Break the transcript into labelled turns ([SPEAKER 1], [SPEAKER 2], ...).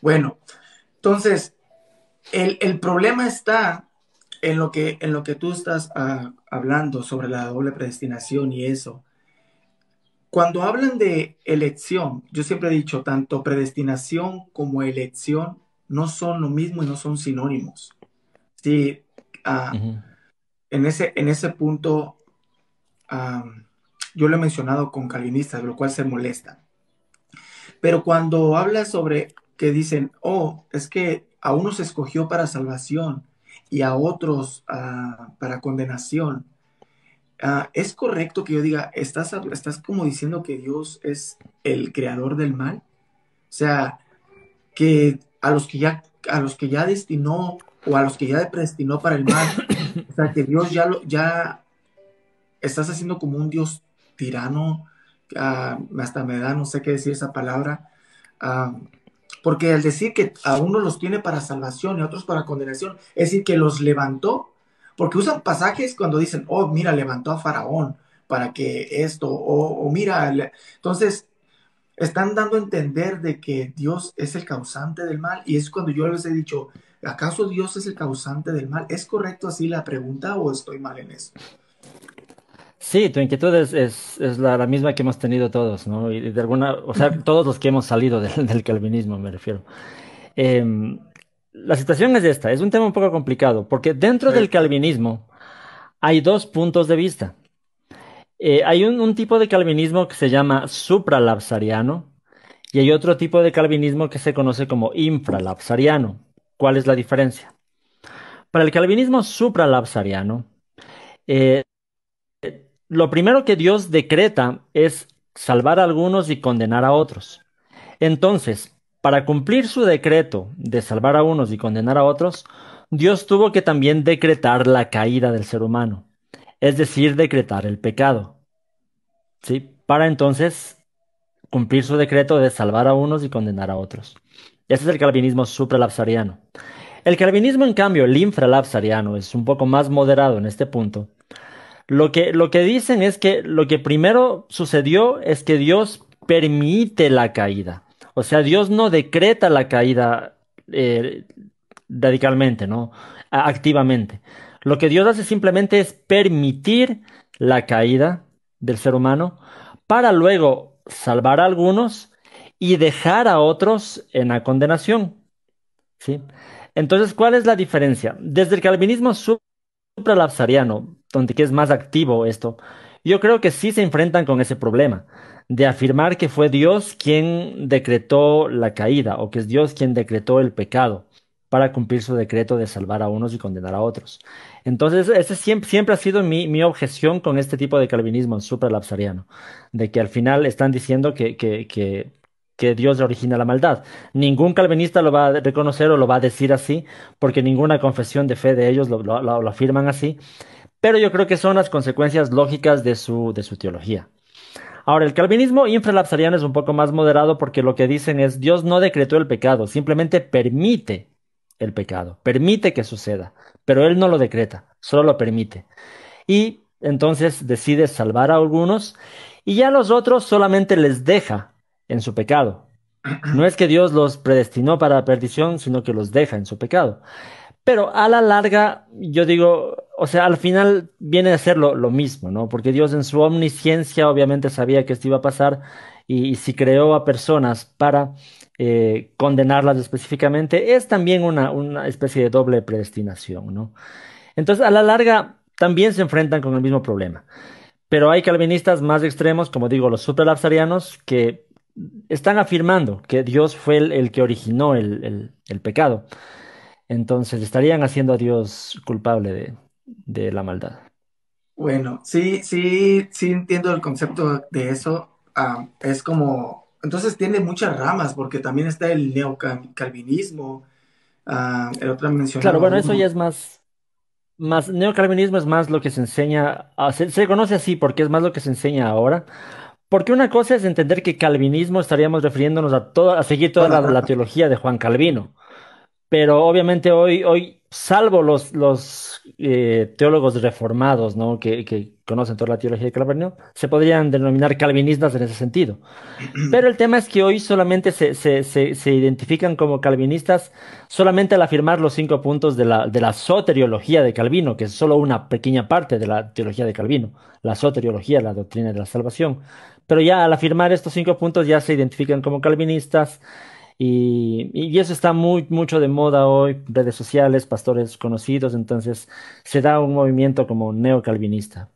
[SPEAKER 1] Bueno, entonces, el, problema está en lo que, en lo que tú estás ah, hablando sobre la doble predestinación y eso. Cuando hablan de elección, yo siempre he dicho, tanto predestinación como elección no son lo mismo y no son sinónimos. Sí, ah, en, ese, en ese punto ah, yo lo he mencionado con calvinistas, lo cual se molesta. Pero cuando habla sobre que dicen, oh, es que a unos escogió para salvación y a otros ah, para condenación, ah, ¿es correcto que yo diga, estás, estás como diciendo que Dios es el creador del mal? O sea, que a los que ya, a los que ya destinó o a los que ya predestinó para el mal, o sea, que Dios ya lo, ya estás haciendo como un Dios tirano Ah, hasta me da, no sé qué decir esa palabra, ah, porque al decir que a uno los tiene para salvación y a otros para condenación, es decir, que los levantó, porque usan pasajes cuando dicen, oh, mira, levantó a Faraón para que esto, o, mira, entonces están dando a entender de que Dios es el causante del mal y es cuando yo les he dicho, ¿acaso Dios es el causante del mal? ¿Es correcto así la pregunta o estoy mal en eso?
[SPEAKER 2] Sí, tu inquietud es, la, misma que hemos tenido todos, ¿no? de alguna, o sea, mm. todos los que hemos salido del, calvinismo, me refiero. Em, la situación es esta, es un tema un poco complicado, porque dentro del calvinismo hay dos puntos de vista. Eh, hay un, tipo de calvinismo que se llama supralapsariano y hay otro tipo de calvinismo que se conoce como infralapsariano. ¿Cuál es la diferencia? Para el calvinismo supralapsariano, eh, lo primero que Dios decreta es salvar a algunos y condenar a otros. Entonces, para cumplir su decreto de salvar a unos y condenar a otros, Dios tuvo que también decretar la caída del ser humano, es decir, decretar el pecado. ¿Sí? Para entonces cumplir su decreto de salvar a unos y condenar a otros. Este es el calvinismo supralapsariano. El calvinismo, en cambio, el infralapsariano, es un poco más moderado en este punto lo que, lo que dicen es que lo que primero sucedió es que Dios permite la caída. O sea, Dios no decreta la caída eh, radicalmente, ¿no? Activamente. Lo que Dios hace simplemente es permitir la caída del ser humano para luego salvar a algunos y dejar a otros en la condenación. ¿Sí? Entonces, ¿cuál es la diferencia? Desde el calvinismo supralapsariano, donde que es más activo esto, yo creo que sí se enfrentan con ese problema de afirmar que fue Dios quien decretó la caída o que es Dios quien decretó el pecado para cumplir su decreto de salvar a unos y condenar a otros. Entonces, ese siempre, ha sido mi, objeción con este tipo de calvinismo supralapsariano, de que al final están diciendo que, que, que, Dios origina la maldad. Ningún calvinista lo va a reconocer o lo va a decir así, porque ninguna confesión de fe de ellos lo afirman así pero yo creo que son las consecuencias lógicas de su, de su teología. Ahora, el calvinismo infralapsariano es un poco más moderado porque lo que dicen es Dios no decretó el pecado, simplemente permite el pecado, permite que suceda, pero Él no lo decreta, solo lo permite. Y entonces decide salvar a algunos y ya a los otros solamente les deja en su pecado. No es que Dios los predestinó para la perdición, sino que los deja en su pecado. Pero a la larga, yo digo, o sea, al final viene a ser lo, mismo, ¿no? Porque Dios en su omnisciencia obviamente sabía que esto iba a pasar y, si creó a personas para eh, condenarlas específicamente, es también una, una especie de doble predestinación, ¿no? Entonces, a la larga, también se enfrentan con el mismo problema. Pero hay calvinistas más extremos, como digo, los superlapsarianos, que están afirmando que Dios fue el, el que originó el, el, el pecado. Entonces estarían haciendo a Dios culpable de, la maldad.
[SPEAKER 1] Bueno, sí, sí, sí entiendo el concepto de eso. Ah, es como, entonces tiene muchas ramas, porque también está el neocalvinismo. Ah, el Claro, bueno, eso ya es más.
[SPEAKER 2] Más, neocalvinismo es más lo que se enseña, se, conoce así porque es más lo que se enseña ahora, porque una cosa es entender que calvinismo estaríamos refiriéndonos a, seguir toda la, teología de Juan Calvino pero obviamente hoy, hoy salvo los, los eh, teólogos reformados que, conocen toda la teología de Calvino, se podrían denominar calvinistas en ese sentido. Pero el tema es que hoy solamente se, identifican como calvinistas solamente al afirmar los cinco puntos de la, de la, soteriología de Calvino, que es solo una pequeña parte de la teología de Calvino, la soteriología, la doctrina de la salvación. Pero ya al afirmar estos cinco puntos ya se identifican como calvinistas y, y, eso está muy, mucho de moda hoy, redes sociales, pastores conocidos, entonces
[SPEAKER 1] se da un movimiento como neocalvinista.